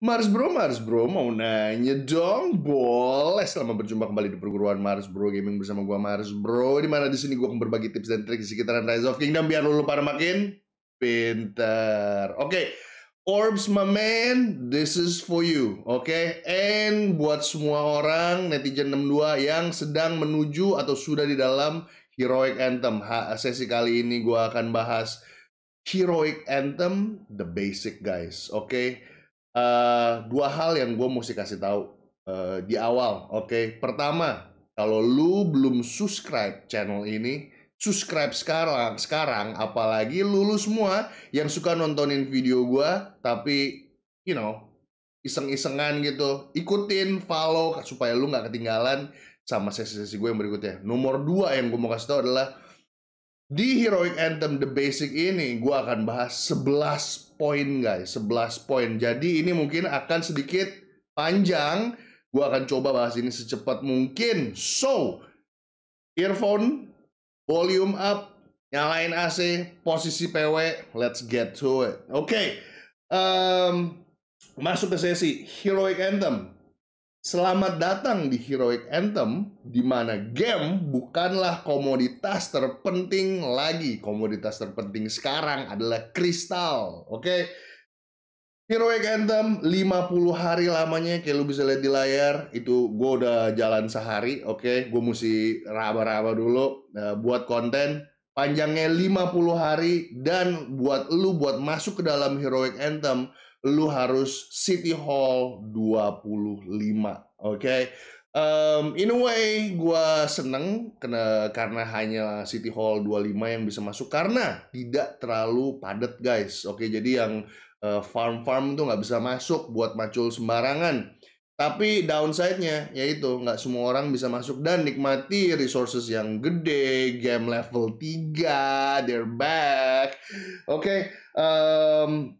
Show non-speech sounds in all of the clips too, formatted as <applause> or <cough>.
Mars Bro, Mars Bro mau nanya dong, boleh selama berjumpa kembali di perguruan Mars Bro Gaming bersama gua Mars Bro. Di mana di sini gua akan berbagi tips dan trik di sekitaran Rise of Kingdom biar lu pada makin pinter. Oke, okay. Orbs my man, this is for you. Oke, okay? and buat semua orang netizen 62 yang sedang menuju atau sudah di dalam Heroic Anthem. Ha, sesi kali ini gua akan bahas Heroic Anthem the basic guys. Oke. Okay? uh, dua hal yang gue mesti kasih tahu uh, di awal. Oke, okay? pertama, kalau lu belum subscribe channel ini, subscribe sekarang, sekarang apalagi lu, lu semua yang suka nontonin video gue, tapi you know iseng-isengan gitu, ikutin, follow supaya lu nggak ketinggalan sama sesi-sesi gue yang berikutnya. Nomor dua yang gue mau kasih tau adalah di Heroic Anthem The Basic ini gue akan bahas 11 poin guys, 11 poin. Jadi ini mungkin akan sedikit panjang. Gue akan coba bahas ini secepat mungkin. So, earphone, volume up, nyalain AC, posisi PW, let's get to it. Oke, okay. um, masuk ke sesi Heroic Anthem. Selamat datang di Heroic Anthem, di mana game bukanlah komoditas terpenting lagi. Komoditas terpenting sekarang adalah kristal, oke? Okay? Heroic Anthem 50 hari lamanya kayak lu bisa lihat di layar itu gue udah jalan sehari oke okay? gue mesti raba-raba dulu uh, buat konten panjangnya 50 hari dan buat lu buat masuk ke dalam Heroic Anthem lu harus City Hall 25, oke? Okay? Um, in a way, gue seneng kena, karena hanya City Hall 25 yang bisa masuk karena tidak terlalu padat guys. Oke, okay, jadi yang uh, farm-farm tuh nggak bisa masuk buat macul sembarangan. Tapi downside-nya yaitu nggak semua orang bisa masuk dan nikmati resources yang gede, game level 3, they're back. Oke, okay, um,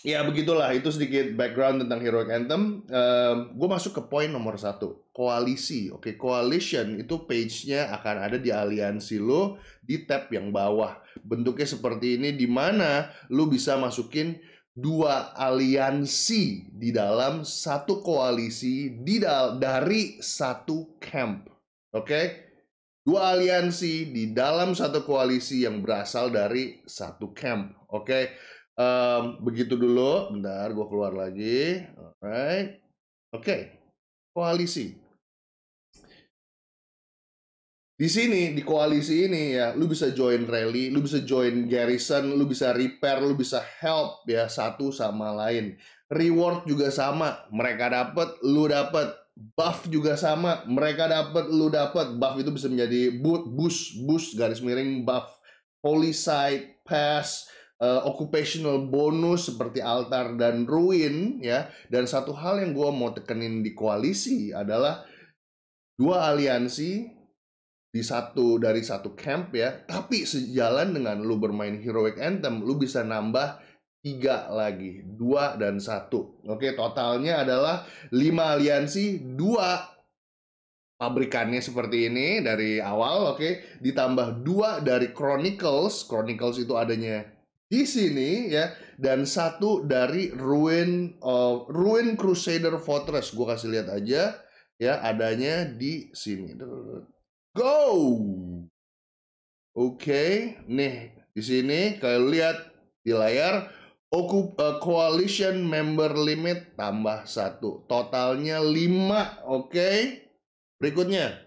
ya begitulah itu sedikit background tentang Heroic Anthem. Uh, gue masuk ke poin nomor satu koalisi. Oke okay, coalition itu page-nya akan ada di aliansi lo di tab yang bawah. Bentuknya seperti ini di mana lo bisa masukin dua aliansi di dalam satu koalisi di dal dari satu camp. Oke? Okay? Dua aliansi di dalam satu koalisi yang berasal dari satu camp. Oke? Okay? Um, begitu dulu, bentar gue keluar lagi. Alright. Oke. Okay. Koalisi. Di sini, di koalisi ini ya, lu bisa join rally, lu bisa join garrison, lu bisa repair, lu bisa help ya satu sama lain. Reward juga sama, mereka dapat, lu dapat. Buff juga sama, mereka dapat, lu dapat. Buff itu bisa menjadi boost, boost garis miring buff, holy side, pass, uh, occupational bonus seperti altar dan ruin ya dan satu hal yang gue mau tekenin di koalisi adalah dua aliansi di satu dari satu camp ya tapi sejalan dengan lu bermain heroic anthem lu bisa nambah tiga lagi dua dan satu oke totalnya adalah lima aliansi dua pabrikannya seperti ini dari awal, oke, ditambah dua dari Chronicles. Chronicles itu adanya di sini ya dan satu dari ruin uh, ruin Crusader Fortress gue kasih lihat aja ya adanya di sini go oke okay. nih di sini kalian lihat di layar Okup, uh, eh, coalition member limit tambah satu totalnya lima oke okay? berikutnya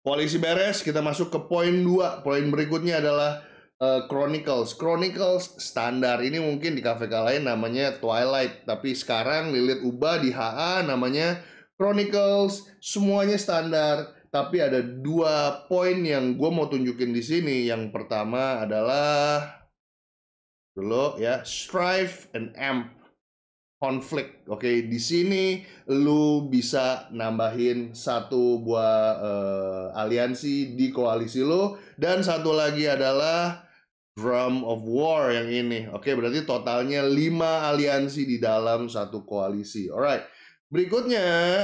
koalisi beres kita masuk ke poin dua poin berikutnya adalah Eh, Chronicles. Chronicles standar ini mungkin di kafe lain namanya Twilight, tapi sekarang lilit ubah di HA namanya Chronicles. Semuanya standar, tapi ada dua poin yang gue mau tunjukin di sini. Yang pertama adalah dulu ya strife and amp conflict. Oke, okay, di sini lu bisa nambahin satu buah uh, aliansi di koalisi lu dan satu lagi adalah drum of war yang ini. Oke, berarti totalnya 5 aliansi di dalam satu koalisi. Alright. Berikutnya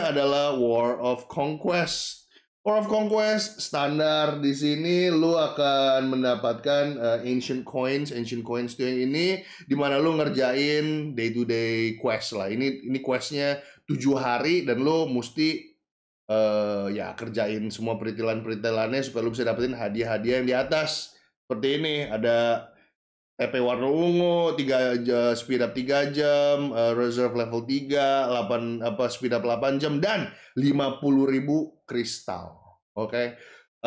adalah War of Conquest. War of Conquest standar di sini lu akan mendapatkan uh, ancient coins, ancient coins tuh yang ini di mana lu ngerjain day to day quest lah. Ini ini questnya tujuh hari dan lu mesti uh, ya kerjain semua peritilan-peritilannya supaya lu bisa dapetin hadiah-hadiah yang di atas seperti ini ada TP warna ungu 3 uh, speed up 3 jam, uh, reserve level tiga delapan apa speed up 8 jam dan lima puluh ribu kristal. Oke. Okay.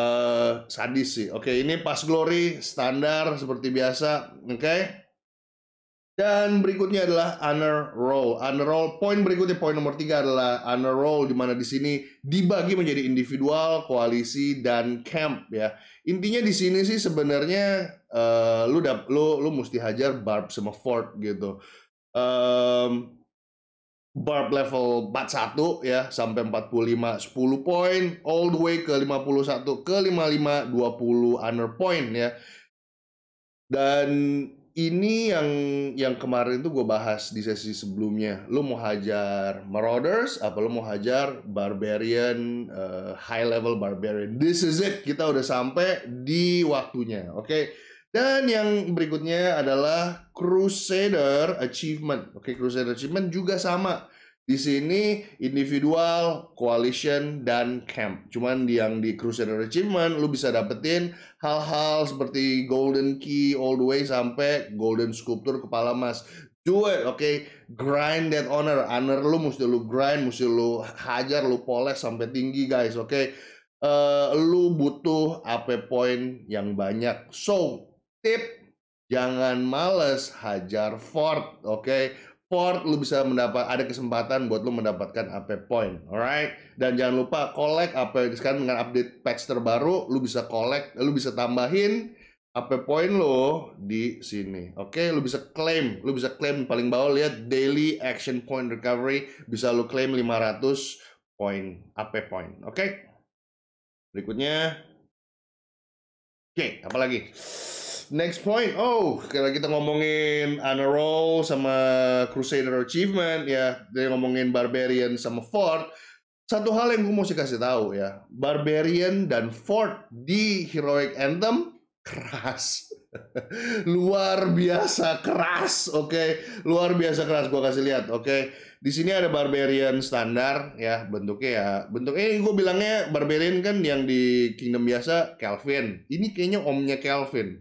Uh, eh, sadis sih. Oke, okay, ini pas glory standar seperti biasa, oke. Okay. Dan berikutnya adalah honor roll. Honor roll poin berikutnya poin nomor tiga adalah honor roll di mana di sini dibagi menjadi individual, koalisi dan camp ya. Intinya di sini sih sebenarnya uh, lu dap lu lu mesti hajar barb sama fort gitu. Um, barb level 41 ya sampai 45 10 poin all the way ke 51 ke 55 20 honor point ya. Dan ini yang yang kemarin tuh gue bahas di sesi sebelumnya. Lo mau hajar Marauders, apa lu mau hajar Barbarian, uh, high level Barbarian. This is it, kita udah sampai di waktunya, oke? Okay? Dan yang berikutnya adalah Crusader Achievement. Oke, okay, Crusader Achievement juga sama di sini individual, coalition, dan camp. Cuman yang di Crusader Achievement lu bisa dapetin hal-hal seperti golden key all the way sampai golden sculpture kepala emas. Do it, oke? Okay? Grind that honor. Honor lu mesti lu grind, mesti lu hajar, lu poles sampai tinggi guys, oke? Okay? Uh, eh, lu butuh AP point yang banyak. So, tip jangan males hajar fort, oke? Okay? port, lu bisa mendapat ada kesempatan buat lu mendapatkan AP point, alright? Dan jangan lupa collect AP sekarang dengan update patch terbaru, lu bisa collect, lu bisa tambahin AP point lo di sini. Oke, okay? lu bisa claim, lu bisa claim paling bawah lihat daily action point recovery bisa lu claim 500 point AP point. Oke. Okay? Berikutnya Oke, okay, apa lagi? next point. Oh, kalau kita ngomongin Anna Roll sama Crusader Achievement ya, dia ngomongin Barbarian sama Fort. Satu hal yang gue mesti kasih tahu ya, Barbarian dan Fort di Heroic Anthem keras. <laughs> luar biasa keras, oke. Okay? Luar biasa keras gue kasih lihat, oke. Okay? Di sini ada Barbarian standar ya, bentuknya ya. bentuk, eh, gue bilangnya Barbarian kan yang di Kingdom biasa Kelvin, Ini kayaknya omnya Kelvin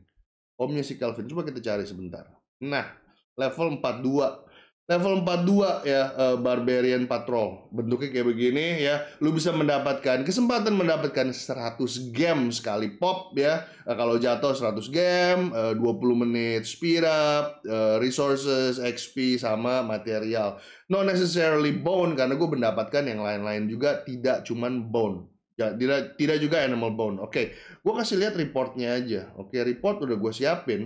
omnya si Calvin coba kita cari sebentar nah level 42 level 42 ya uh, Barbarian Patrol bentuknya kayak begini ya lu bisa mendapatkan kesempatan mendapatkan 100 game sekali pop ya uh, kalau jatuh 100 game uh, 20 menit speed up uh, resources XP sama material not necessarily bone karena gue mendapatkan yang lain-lain juga tidak cuman bone Ya, tidak, tidak juga animal bone. Oke, okay. gue kasih lihat reportnya aja. Oke, okay, report udah gue siapin.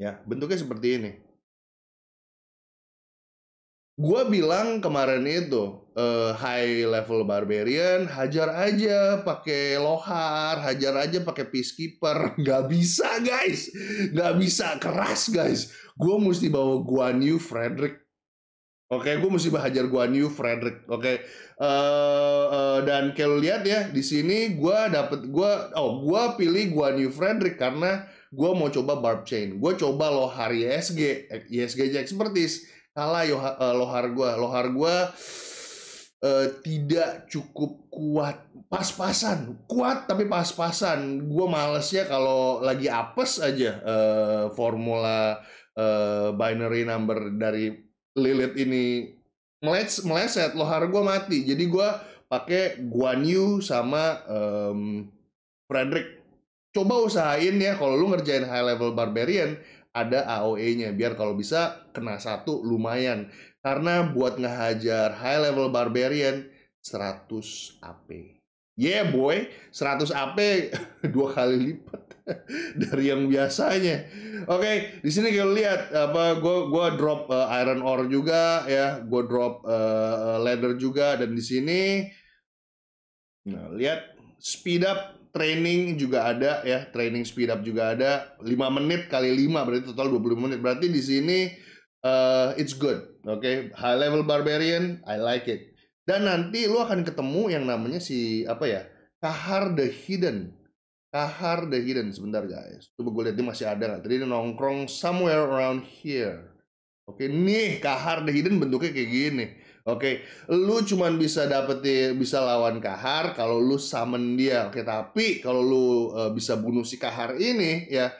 Ya, bentuknya seperti ini. Gue bilang kemarin itu uh, high level barbarian, hajar aja pakai lohar, hajar aja pakai peacekeeper. <laughs> nggak bisa guys, nggak bisa keras guys. Gue mesti bawa Guan new Frederick Oke, okay, gue mesti bahajar gue new Frederick. Oke, okay. uh, eh, uh, eh, dan kalau lihat ya di sini gue dapet gue oh gue pilih gue new Frederick karena gue mau coba barb chain. Gue coba lohar ISG, eh, ISG expertise kalah yo uh, lohar gue. Lohar gue uh, tidak cukup kuat, pas-pasan, kuat tapi pas-pasan. Gue ya kalau lagi apes aja uh, formula uh, binary number dari Lilit ini meleset, lohar gue mati. Jadi gue pakai Guan Yu sama um, Frederick. Coba usahain ya kalau lu ngerjain high level barbarian ada AOE-nya biar kalau bisa kena satu lumayan. Karena buat ngehajar high level barbarian 100 AP. Yeah boy, 100 AP <laughs> dua kali lipat. <laughs> dari yang biasanya. Oke, okay, di sini kalian lihat apa gua gua drop uh, iron ore juga ya, gua drop uh, leather juga dan di sini nah lihat speed up training juga ada ya, training speed up juga ada. 5 menit kali 5 berarti total 20 menit. Berarti di sini uh, it's good. Oke, okay? high level barbarian, I like it. Dan nanti lu akan ketemu yang namanya si apa ya? Kahar the Hidden Kahar the Hidden sebentar guys. Coba gue lihat dia masih ada nggak? Tadi dia nongkrong somewhere around here. Oke, nih Kahar the Hidden bentuknya kayak gini. Oke, lu cuman bisa dapetin bisa lawan Kahar kalau lu summon dia. Oke, tapi kalau lu uh, bisa bunuh si Kahar ini ya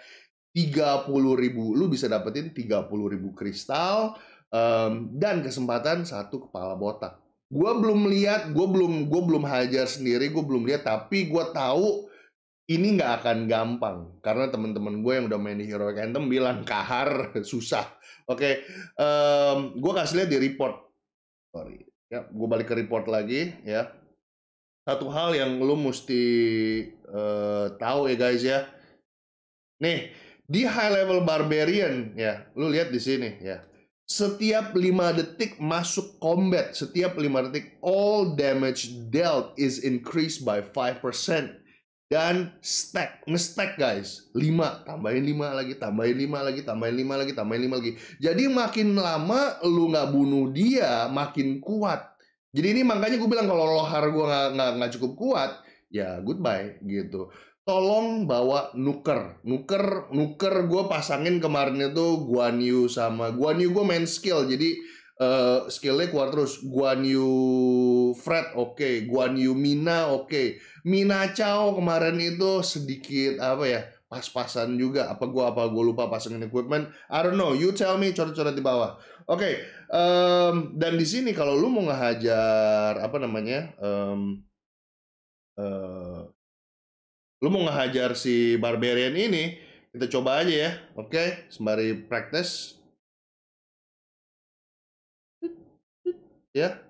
30 ribu, lu bisa dapetin 30 ribu kristal um, dan kesempatan satu kepala botak. Gua belum lihat, gua belum gua belum hajar sendiri, gue belum lihat, tapi gue tahu ini nggak akan gampang karena teman-teman gue yang udah main di Heroic Anthem bilang kahar susah. Oke, okay, um, gue kasih lihat di report. Sorry, ya gue balik ke report lagi ya. Satu hal yang lo mesti uh, tahu ya guys ya. Nih di high level barbarian ya, lo lihat di sini ya. Setiap 5 detik masuk combat, setiap 5 detik all damage dealt is increased by 5% dan stack ngestack guys 5 tambahin 5 lagi tambahin 5 lagi tambahin 5 lagi tambahin 5 lagi jadi makin lama lu nggak bunuh dia makin kuat jadi ini makanya gue bilang kalau lohar gue nggak cukup kuat ya goodbye gitu tolong bawa nuker nuker nuker gue pasangin kemarin itu guanyu new sama guanyu new gue main skill jadi uh, skillnya keluar terus Guan Yu Fred oke okay. Guan Yu Mina oke okay. Mina Chao kemarin itu sedikit apa ya pas-pasan juga apa gua apa gua lupa pasangin equipment I don't know you tell me coret-coret di bawah oke okay. um, dan di sini kalau lu mau ngehajar apa namanya um, uh, lu mau ngehajar si barbarian ini kita coba aja ya oke okay? sembari practice ya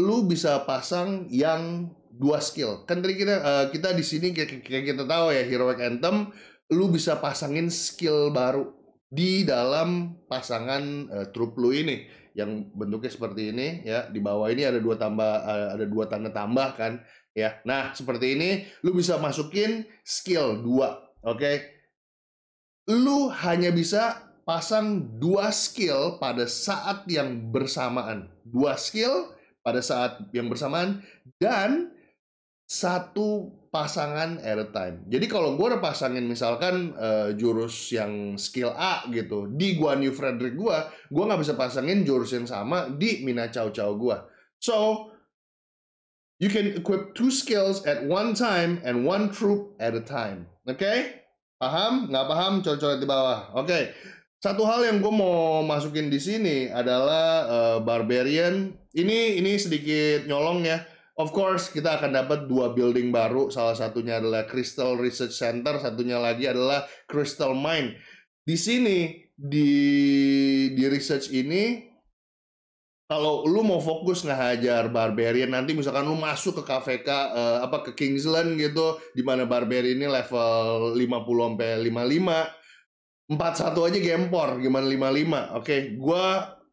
lu bisa pasang yang dua skill kan tadi kita uh, kita di sini kayak, kayak kita tahu ya heroic anthem lu bisa pasangin skill baru di dalam pasangan uh, eh, troop lu ini yang bentuknya seperti ini ya di bawah ini ada dua tambah eh, uh, ada dua tanda tambah kan ya nah seperti ini lu bisa masukin skill dua oke okay? lu hanya bisa pasang dua skill pada saat yang bersamaan. Dua skill pada saat yang bersamaan dan satu pasangan at a time. Jadi kalau gue udah pasangin misalkan uh, jurus yang skill A gitu di gua New Frederick gua, gua nggak bisa pasangin jurus yang sama di Mina Chow Chow gua. So you can equip two skills at one time and one troop at a time. Oke? Okay? Paham? Nggak paham? Coba-coba di bawah. Oke. Okay. Satu hal yang gue mau masukin di sini adalah uh, Barbarian. Ini ini sedikit nyolong ya. Of course kita akan dapat dua building baru. Salah satunya adalah Crystal Research Center, satunya lagi adalah Crystal Mine. Di sini di di research ini kalau lu mau fokus ngehajar barbarian nanti misalkan lu masuk ke KVK uh, eh, apa ke Kingsland gitu di mana barbarian ini level 50 sampai 55 Empat satu aja gempor, gimana lima lima, Oke, Gua gue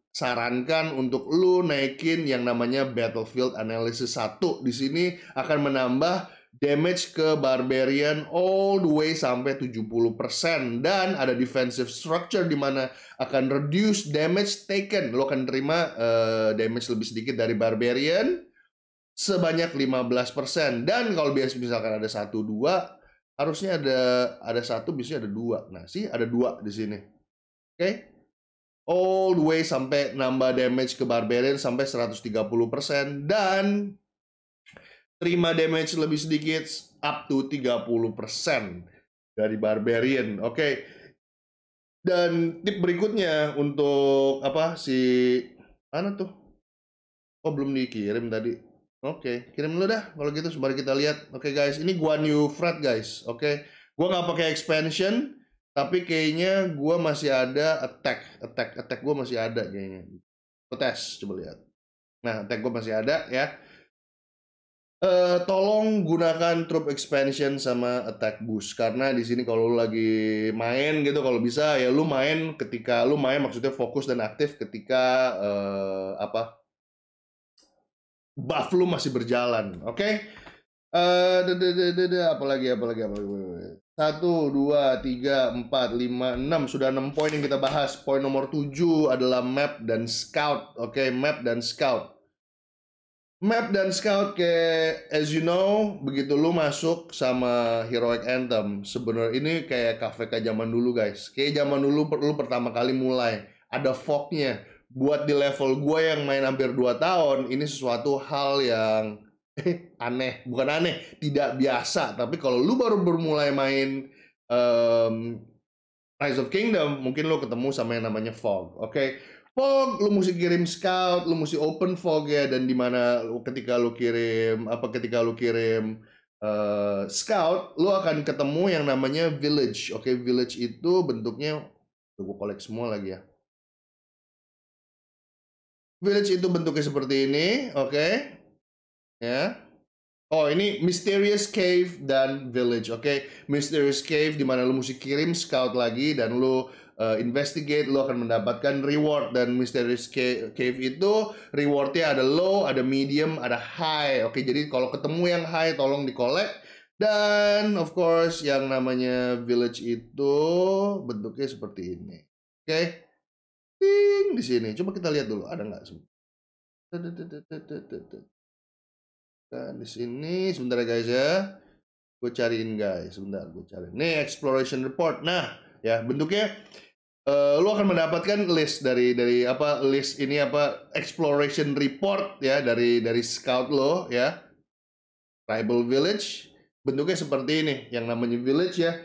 sarankan untuk lu naikin yang namanya Battlefield Analysis satu Di sini akan menambah damage ke Barbarian all the way sampai 70% dan ada defensive structure di mana akan reduce damage taken. Lo akan terima uh, damage lebih sedikit dari Barbarian sebanyak 15% dan kalau biasa misalkan ada 1 2 harusnya ada ada satu bisa ada dua nah sih ada dua di sini oke okay? all the way sampai nambah damage ke barbarian sampai 130% dan terima damage lebih sedikit up to 30% dari barbarian oke okay? dan tip berikutnya untuk apa si mana tuh oh belum dikirim tadi Oke, okay, kirim dulu dah kalau gitu sembari kita lihat. Oke okay, guys, ini gua new fret guys. Oke. Okay. Gua nggak pakai expansion, tapi kayaknya gua masih ada attack, attack, attack gua masih ada kayaknya. Tes, coba lihat. Nah, attack gua masih ada ya. Uh, tolong gunakan troop expansion sama attack boost karena di sini kalau lu lagi main gitu kalau bisa ya lu main ketika lu main maksudnya fokus dan aktif ketika uh, apa buff lu masih berjalan, oke? Okay? Eh, uh, apalagi, apalagi, apalagi. Satu, dua, tiga, empat, lima, enam. Sudah enam poin yang kita bahas. Poin nomor tujuh adalah map dan scout. Oke, okay, map dan scout. Map dan scout kayak as you know, begitu lu masuk sama Heroic Anthem, sebenarnya ini kayak kayak zaman dulu guys. Kayak zaman dulu lu pertama kali mulai ada fognya buat di level gue yang main hampir 2 tahun ini sesuatu hal yang eh, aneh bukan aneh tidak biasa tapi kalau lu baru bermulai main um, Rise of Kingdom mungkin lu ketemu sama yang namanya fog oke okay? fog lu mesti kirim scout lu mesti open fog ya dan dimana ketika lu kirim apa ketika lu kirim uh, scout lo akan ketemu yang namanya village oke okay? village itu bentuknya gue kolek semua lagi ya Village itu bentuknya seperti ini, oke. Okay. Ya. Yeah. Oh, ini Mysterious Cave dan Village, oke. Okay. Mysterious Cave di mana lu mesti kirim scout lagi dan lu uh, investigate, lu akan mendapatkan reward dan Mysterious Cave, itu rewardnya ada low, ada medium, ada high. Oke, okay, jadi kalau ketemu yang high tolong dikolek dan of course yang namanya village itu bentuknya seperti ini. Oke. Okay? Ding di sini. Coba kita lihat dulu ada nggak semua. di sini sebentar ya guys ya. Gue cariin guys, sebentar gue cari. Nih exploration report. Nah, ya bentuknya uh, eh, lo akan mendapatkan list dari dari apa list ini apa exploration report ya dari dari scout lo ya tribal village bentuknya seperti ini yang namanya village ya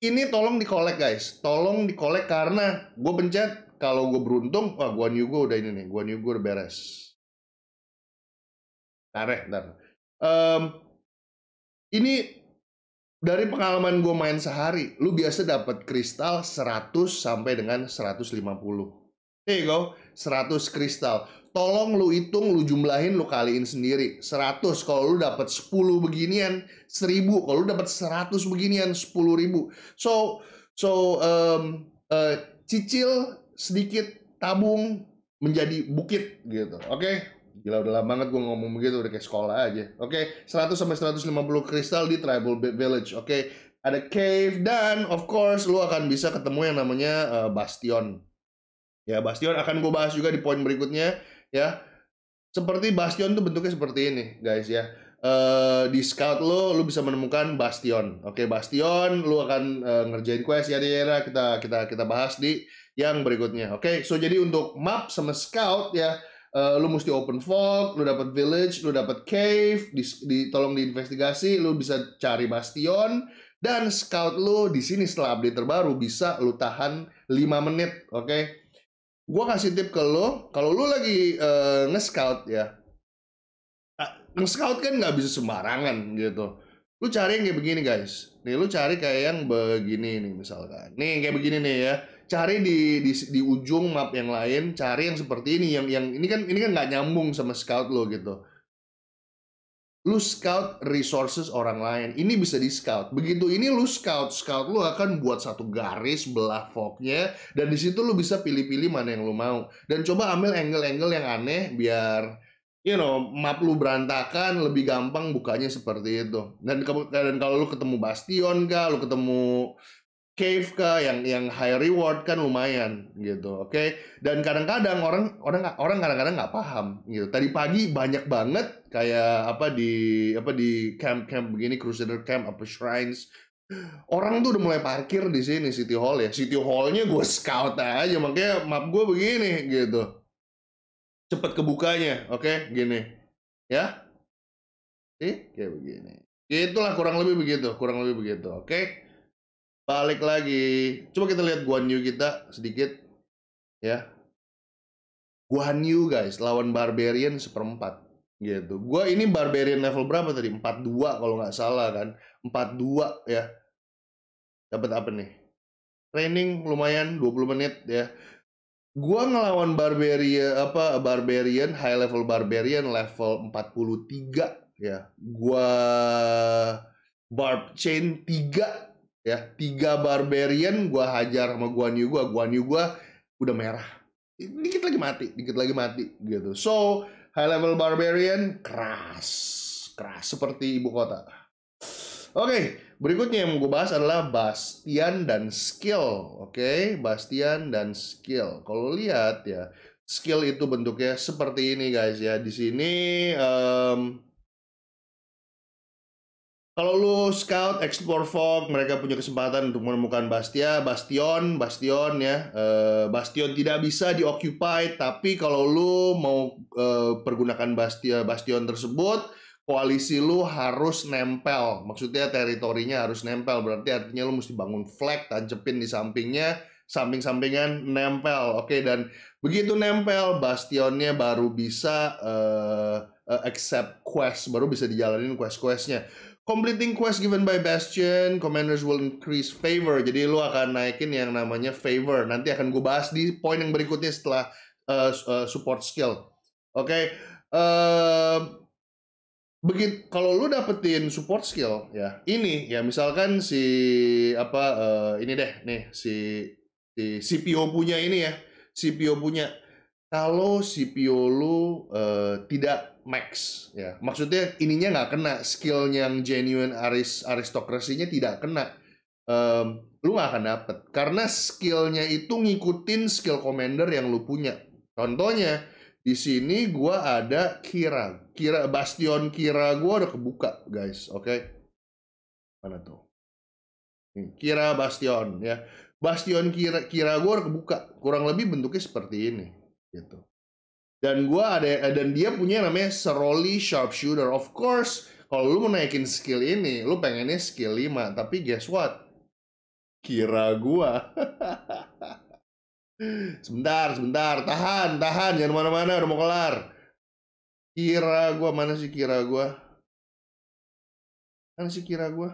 ini tolong dikolek guys tolong dikolek karena gue pencet kalau gue beruntung, wah Guan new gue udah ini nih, Guan new gue udah beres. Tareh, ntar. Um, ini dari pengalaman gue main sehari, lu biasa dapat kristal 100 sampai dengan 150. There you go, 100 kristal. Tolong lu hitung, lu jumlahin, lu kaliin sendiri. 100 kalau lu dapat 10 beginian, 1000 kalau lu dapat 100 beginian, 10.000. So so um, uh, cicil sedikit tabung menjadi bukit gitu. Oke. Okay? Gila udah lama banget gue ngomong begitu udah kayak sekolah aja. Oke, okay? 100 sampai 150 kristal di Tribal Village. Oke. Okay? Ada cave dan of course lu akan bisa ketemu yang namanya uh, bastion. Ya, bastion akan gue bahas juga di poin berikutnya ya. Seperti bastion tuh bentuknya seperti ini, guys ya. Uh, di scout lo, lo bisa menemukan Bastion. Oke, okay, Bastion, lo akan uh, ngerjain quest ya, di era kita kita kita bahas di yang berikutnya. Oke, okay? so jadi untuk map sama scout ya, uh, lu mesti open vault, lu dapat village, lu dapat cave, di, di tolong diinvestigasi, lu bisa cari bastion dan scout lu di sini setelah update terbaru bisa lu tahan 5 menit, oke? Okay? Gua kasih tip ke lo, kalau lu lagi uh, nge-scout ya. Nge-scout kan nggak bisa sembarangan gitu. Lu cari yang kayak begini guys. Nih lu cari kayak yang begini nih misalkan. Nih kayak begini nih ya cari di, di di ujung map yang lain cari yang seperti ini yang yang ini kan ini kan nggak nyambung sama scout lo gitu lu scout resources orang lain ini bisa di scout begitu ini lu scout scout lu akan buat satu garis belah fognya dan di situ lu bisa pilih-pilih mana yang lu mau dan coba ambil angle-angle yang aneh biar you know map lu berantakan lebih gampang bukanya seperti itu dan, dan kalau lu ketemu bastion kah lu ketemu cave ke yang yang high reward kan lumayan gitu oke okay? dan kadang-kadang orang orang orang kadang-kadang nggak paham gitu tadi pagi banyak banget kayak apa di apa di camp camp begini crusader camp apa shrines orang tuh udah mulai parkir di sini city hall ya city hallnya gue scout aja makanya map gue begini gitu cepet kebukanya oke okay? gini ya sih kayak begini itulah kurang lebih begitu kurang lebih begitu oke okay? balik lagi. Coba kita lihat Guan Yu kita sedikit ya. Guan Yu guys lawan Barbarian seperempat gitu. Gua ini Barbarian level berapa tadi? 42 kalau nggak salah kan. 42 ya. Dapat apa nih? Training lumayan 20 menit ya. Gua ngelawan Barbarian apa Barbarian high level Barbarian level 43 ya. Gua Barb Chain 3 ya tiga barbarian gua hajar sama gua new gua, gua new gua udah merah dikit lagi mati dikit lagi mati gitu so high level barbarian keras keras seperti ibu kota oke okay, berikutnya yang mau gue bahas adalah Bastian dan skill oke okay? Bastian dan skill kalau lihat ya skill itu bentuknya seperti ini guys ya di sini um, kalau lu scout, explore fog, mereka punya kesempatan untuk menemukan Bastia, Bastion, Bastion ya. Eh, Bastion tidak bisa dioccupy, tapi kalau lu mau uh, pergunakan Bastia, Bastion tersebut, koalisi lu harus nempel. Maksudnya teritorinya harus nempel, berarti artinya lu mesti bangun flag, tancepin di sampingnya, samping-sampingan nempel. Oke, okay? dan begitu nempel, Bastionnya baru bisa uh, accept quest, baru bisa dijalanin quest-questnya. quest questnya Completing quest given by Bastion, commanders will increase favor. Jadi lu akan naikin yang namanya favor. Nanti akan gue bahas di poin yang berikutnya setelah uh, uh, support skill. Oke. Okay? Uh, eh, begit kalau lu dapetin support skill ya ini ya misalkan si apa uh, ini deh nih si si CPO punya ini ya CPO punya kalau CPO lu uh, tidak max ya maksudnya ininya nggak kena skill yang genuine aris aristokrasinya tidak kena um, lu nggak akan dapet karena skillnya itu ngikutin skill commander yang lu punya contohnya di sini gua ada kira kira bastion kira gua udah kebuka guys oke okay? mana tuh kira bastion ya bastion kira kira gua udah kebuka kurang lebih bentuknya seperti ini gitu dan gua ada eh, dan dia punya namanya Seroli Sharpshooter. Of course, kalau lu mau naikin skill ini, lu pengennya skill 5, tapi guess what? Kira gua. <laughs> sebentar, sebentar, tahan, tahan, jangan mana-mana, udah mau kelar. Kira gua mana sih kira gua? Mana sih kira gua?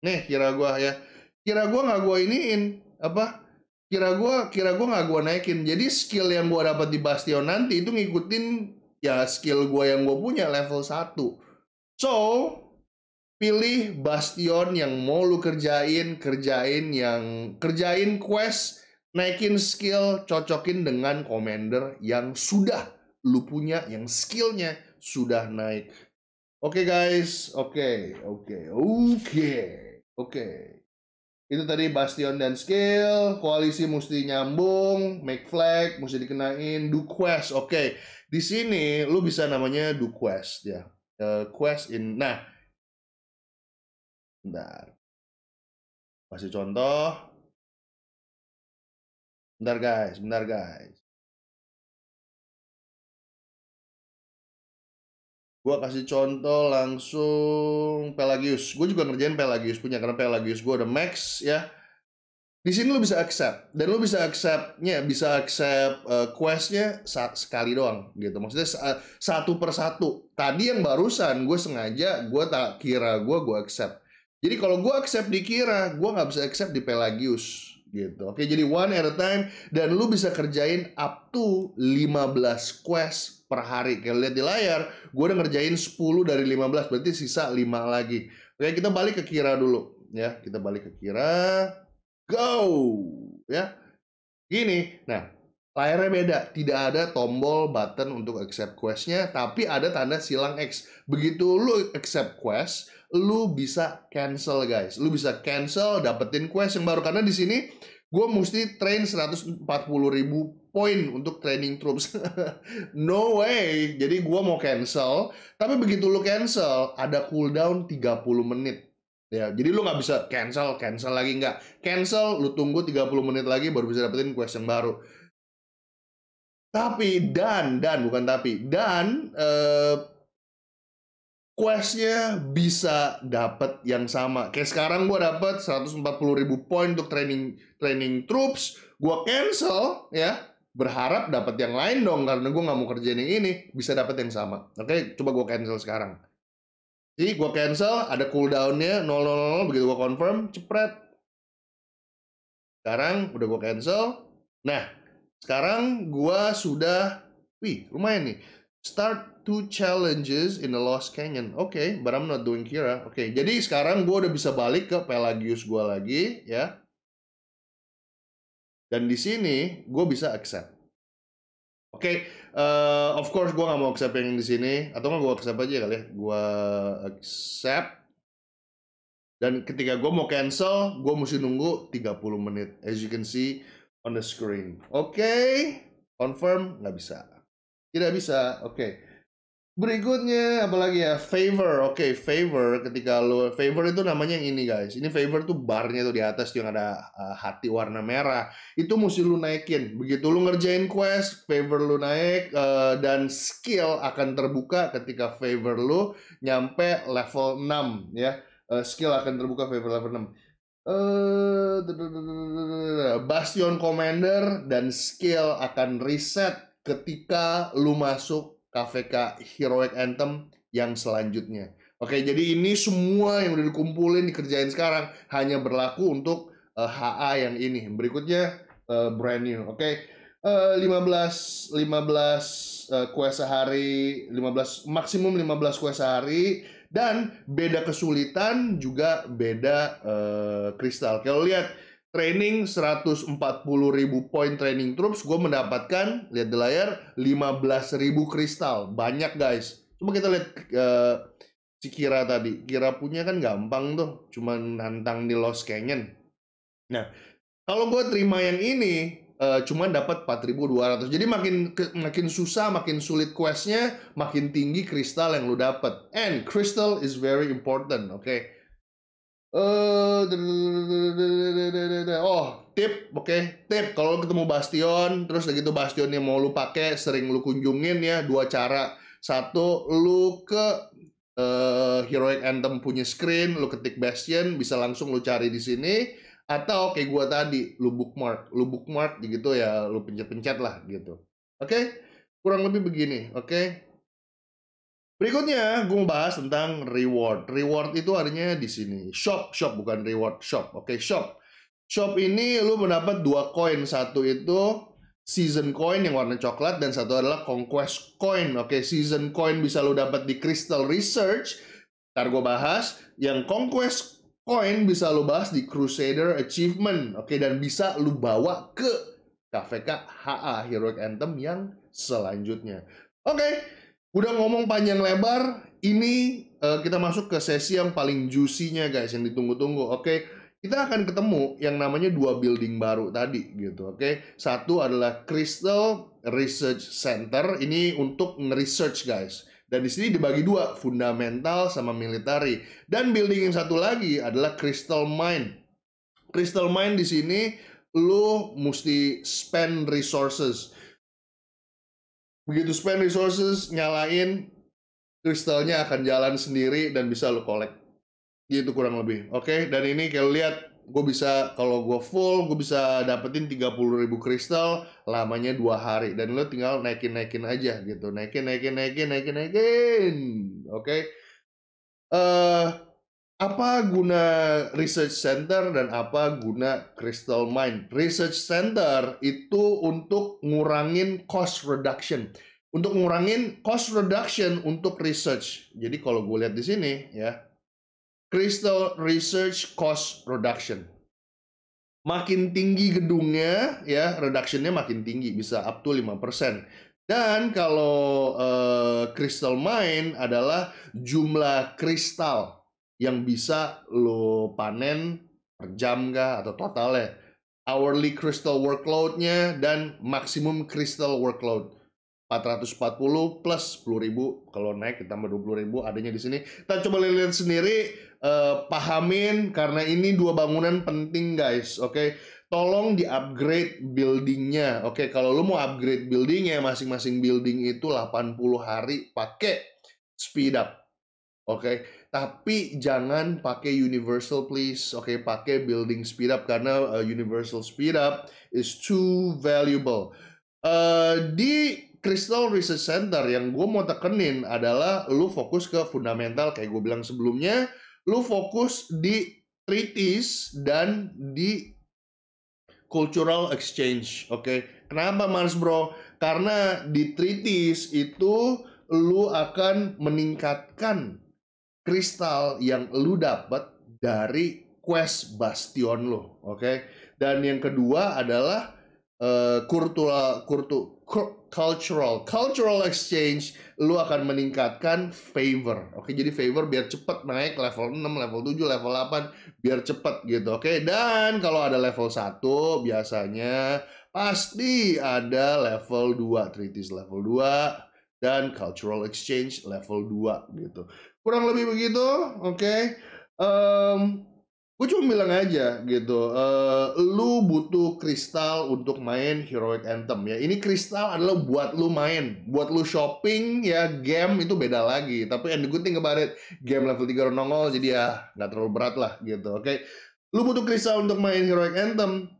Nih, kira gua ya. Kira gua nggak gua iniin apa? kira gue kira gue nggak gue naikin jadi skill yang gue dapat di Bastion nanti itu ngikutin ya skill gue yang gue punya level 1 so pilih Bastion yang mau lu kerjain kerjain yang kerjain quest naikin skill cocokin dengan commander yang sudah lu punya yang skillnya sudah naik oke okay, guys oke okay, oke okay, oke okay, oke okay itu tadi Bastion dan Skill, koalisi mesti nyambung, make flag mesti dikenain, do quest. Oke, okay. di sini lu bisa namanya do quest ya. Uh, quest in nah. Bentar. Masih contoh. Bentar guys, bentar guys. gue kasih contoh langsung Pelagius. Gue juga ngerjain Pelagius punya karena Pelagius gue ada max ya. Di sini lo bisa accept dan lo bisa acceptnya bisa accept uh, questnya sekali doang gitu. Maksudnya uh, satu per satu. Tadi yang barusan gue sengaja gue tak kira gue gue accept. Jadi kalau gue accept di kira gue nggak bisa accept di Pelagius gitu. Oke jadi one at a time dan lo bisa kerjain up to 15 quest per hari. Kalian lihat di layar, gue udah ngerjain 10 dari 15, berarti sisa 5 lagi. Oke, kita balik ke Kira dulu. Ya, kita balik ke Kira. Go! Ya, gini. Nah, layarnya beda. Tidak ada tombol button untuk accept questnya tapi ada tanda silang X. Begitu lu accept quest, lu bisa cancel guys. Lu bisa cancel, dapetin quest yang baru. Karena di sini gue mesti train 140 ribu poin untuk training troops. <laughs> no way. Jadi gua mau cancel, tapi begitu lu cancel ada cooldown 30 menit. Ya, jadi lu nggak bisa cancel, cancel lagi nggak. Cancel, lu tunggu 30 menit lagi baru bisa dapetin quest yang baru. Tapi dan dan bukan tapi dan uh, questnya bisa dapat yang sama. Kayak sekarang gue dapat 140 ribu poin untuk training training troops, gua cancel ya berharap dapat yang lain dong karena gue nggak mau kerjain yang ini bisa dapat yang sama oke okay, coba gue cancel sekarang jadi gue cancel ada cooldownnya 000 begitu gue confirm cepret sekarang udah gue cancel nah sekarang gue sudah wih lumayan nih start two challenges in the Lost Canyon oke okay, but I'm not doing Kira oke okay, jadi sekarang gue udah bisa balik ke Pelagius gue lagi ya dan di sini gue bisa accept. Oke, okay, uh, eh, of course gue nggak mau accept yang di sini, atau nggak gue accept aja kali ya, gue accept. Dan ketika gue mau cancel, gue mesti nunggu 30 menit, as you can see on the screen. Oke, okay, confirm nggak bisa, tidak bisa. Oke, okay. Berikutnya apalagi ya favor, oke okay, favor. Ketika lo favor itu namanya yang ini guys. Ini favor tuh barnya tuh di atas tuh yang ada uh, hati warna merah. Itu mesti lu naikin. Begitu lu ngerjain quest, favor lu naik uh, dan skill akan terbuka ketika favor lu nyampe level 6 ya. Uh, skill akan terbuka favor level 6. Uh, Bastion Commander dan skill akan reset ketika lu masuk KVK Heroic Anthem yang selanjutnya. Oke, jadi ini semua yang udah dikumpulin dikerjain sekarang hanya berlaku untuk uh, eh, HA yang ini. Berikutnya uh, brand new. Oke. Okay? Uh, 15 15 uh, kue sehari, 15 maksimum 15 kue sehari dan beda kesulitan juga beda uh, kristal. Kalau lihat training 140 ribu poin training troops, gue mendapatkan, lihat di layar, 15 ribu kristal. Banyak guys. Cuma kita lihat uh, si Kira tadi. Kira punya kan gampang tuh. Cuma nantang di Lost Canyon. Nah, kalau gue terima yang ini, uh, eh, cuma dapat 4.200. Jadi makin makin susah, makin sulit questnya, makin tinggi kristal yang lu dapat. And crystal is very important, oke? Okay? uh, oh tip oke okay. tip kalau ketemu Bastion terus gitu Bastion yang mau lu pakai sering lu kunjungin ya dua cara satu lu ke uh, Heroic Anthem punya screen lu ketik Bastion bisa langsung lu cari di sini atau kayak gua tadi lu bookmark lu bookmark gitu ya lu pencet-pencet lah gitu oke okay? kurang lebih begini oke okay? Berikutnya, gue mau bahas tentang reward. Reward itu artinya di sini. Shop, shop bukan reward, shop. Oke, okay, shop. Shop ini lu mendapat dua koin. Satu itu season coin yang warna coklat dan satu adalah conquest coin. Oke, okay, season coin bisa lu dapat di Crystal Research. Ntar gue bahas. Yang conquest coin bisa lu bahas di Crusader Achievement. Oke, okay, dan bisa lu bawa ke KVK HA Heroic Anthem yang selanjutnya. Oke. Okay. Udah ngomong panjang lebar, ini uh, kita masuk ke sesi yang paling juicy-nya guys, yang ditunggu-tunggu. Oke, okay? kita akan ketemu yang namanya dua building baru tadi gitu. Oke, okay? satu adalah Crystal Research Center. Ini untuk nge-research guys. Dan di sini dibagi dua, fundamental sama military. Dan building yang satu lagi adalah Crystal Mine. Crystal Mine di sini lo mesti spend resources begitu spend resources nyalain kristalnya akan jalan sendiri dan bisa lo collect gitu kurang lebih oke okay? dan ini kalau lihat gue bisa kalau gue full gue bisa dapetin 30.000 ribu kristal lamanya dua hari dan lo tinggal naikin naikin aja gitu naikin naikin naikin naikin naikin oke okay? eh uh, apa guna research center dan apa guna crystal mine Research center itu untuk ngurangin cost reduction. Untuk ngurangin cost reduction untuk research. Jadi kalau gue lihat di sini ya, crystal research cost reduction. Makin tinggi gedungnya ya, reductionnya makin tinggi, bisa up to 5%. Dan kalau uh, crystal mine adalah jumlah kristal yang bisa lo panen per jam kah atau totalnya hourly crystal workloadnya dan maksimum crystal workload 440 plus 10.000 kalau naik ditambah 20.000 adanya di sini kita coba lihat sendiri uh, pahamin karena ini dua bangunan penting guys oke okay? tolong di upgrade buildingnya oke okay, kalau lo mau upgrade buildingnya masing-masing building itu 80 hari pakai speed up oke okay? tapi jangan pakai universal please oke okay, pakai building speed up karena uh, universal speed up is too valuable uh, di Crystal Research Center yang gue mau tekenin adalah lu fokus ke fundamental kayak gue bilang sebelumnya lu fokus di treaties dan di cultural exchange oke okay? kenapa Mars bro karena di treaties itu lu akan meningkatkan kristal yang lu dapat dari quest bastion lo, oke? Okay? Dan yang kedua adalah uh, eh, cultural kurtu cultural cultural exchange lu akan meningkatkan favor. Oke, okay? jadi favor biar cepet naik level 6, level 7, level 8 biar cepet gitu, oke? Okay? Dan kalau ada level 1 biasanya pasti ada level 2 treaties level 2 dan cultural exchange level 2 gitu kurang lebih begitu oke okay. um, gue cuma bilang aja gitu uh, lu butuh kristal untuk main heroic anthem ya ini kristal adalah buat lu main buat lu shopping ya game itu beda lagi tapi and the good thing about it game level 3 nongol jadi ya nggak terlalu berat lah gitu oke okay? lu butuh kristal untuk main heroic anthem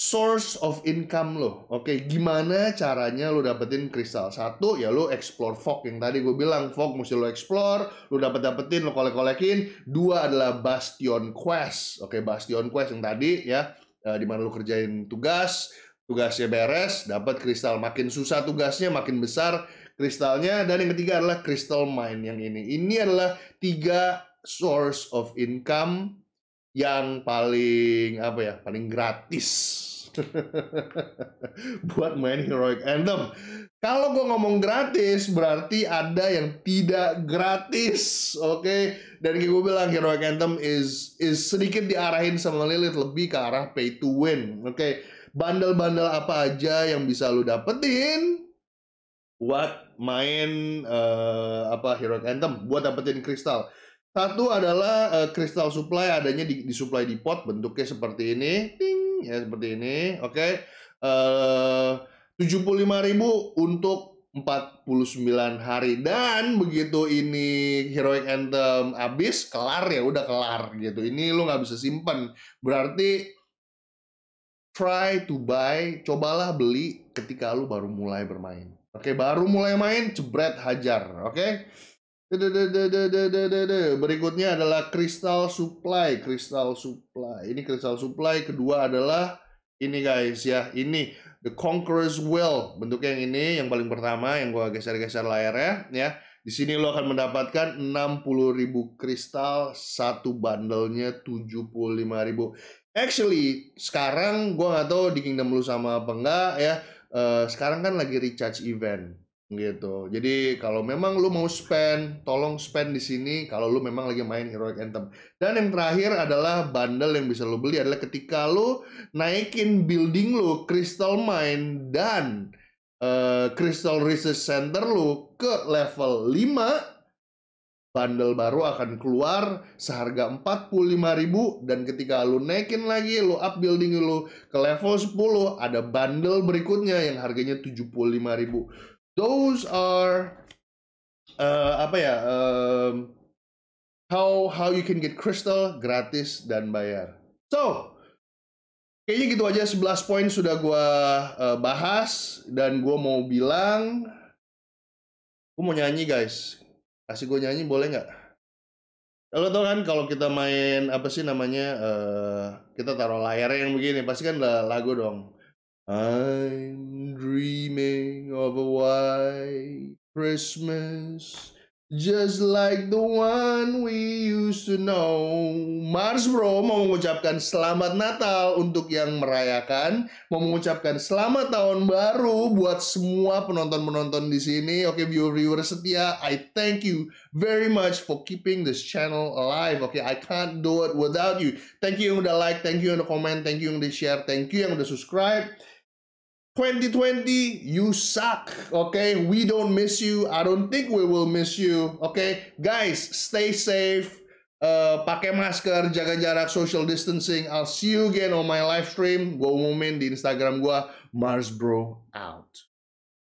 source of income lo. Oke, okay, gimana caranya lo dapetin kristal? Satu, ya lo explore fog yang tadi gue bilang. Fog mesti lo explore, lo dapet-dapetin, lo kolek-kolekin. Dua adalah Bastion Quest. Oke, okay, Bastion Quest yang tadi ya, uh, eh, dimana lo kerjain tugas, tugasnya beres, dapat kristal. Makin susah tugasnya, makin besar kristalnya. Dan yang ketiga adalah Crystal Mine yang ini. Ini adalah tiga source of income yang paling apa ya paling gratis <laughs> buat main Heroic Anthem. Kalau gue ngomong gratis, berarti ada yang tidak gratis, oke? Okay? Dan kayak gue bilang Heroic Anthem is is sedikit diarahin sama Lilith lebih ke arah pay to win, oke? Okay? Bandel-bandel apa aja yang bisa lu dapetin buat main uh, apa Heroic Anthem, buat dapetin kristal satu adalah uh, eh, crystal supply adanya di, di supply di pot bentuknya seperti ini, ting ya seperti ini, oke. Okay. Uh, 75.000 untuk 49 hari dan begitu ini heroic anthem habis kelar ya udah kelar gitu. Ini lu nggak bisa simpen. Berarti try to buy, cobalah beli ketika lu baru mulai bermain. Oke, okay, baru mulai main jebret hajar, oke? Okay? Berikutnya adalah Crystal supply, Crystal supply. Ini Crystal supply kedua adalah ini guys ya, ini The Conqueror's Will. Bentuknya yang ini, yang paling pertama yang gua geser-geser layarnya ya. Di sini lo akan mendapatkan 60.000 kristal, satu bundlenya 75.000. Actually, sekarang gua gak tahu di Kingdom lu sama apa enggak ya. Uh, sekarang kan lagi recharge event gitu jadi kalau memang lu mau spend tolong spend di sini kalau lu memang lagi main heroic anthem dan yang terakhir adalah bundle yang bisa lu beli adalah ketika lu naikin building lu crystal mine dan uh, crystal research center lu ke level 5 bundle baru akan keluar seharga 45.000 dan ketika lu naikin lagi lu up building lu ke level 10 ada bundle berikutnya yang harganya 75.000 those are uh, apa ya um, how how you can get crystal gratis dan bayar. So kayaknya gitu aja 11 poin sudah gua uh, bahas dan gua mau bilang gua mau nyanyi guys. Kasih gua nyanyi boleh nggak? Kalau tau kan kalau kita main apa sih namanya uh, kita taruh layarnya yang begini pasti kan lagu dong. I'm dreaming of a white Christmas Just like the one we used to know. Mars Bro mau mengucapkan selamat Natal untuk yang merayakan, mau mengucapkan selamat tahun baru buat semua penonton-penonton di sini. Oke, okay, viewer-viewer setia, I thank you very much for keeping this channel alive. Oke, okay, I can't do it without you. Thank you yang udah like, thank you yang udah comment, thank you yang udah share, thank you yang udah subscribe. 2020, you suck. Okay, we don't miss you. I don't think we will miss you. Okay, guys, stay safe. Uh, pakai masker, jaga jarak, social distancing. I'll see you again on my live stream. Gue umumin di Instagram gue, Mars Bro out.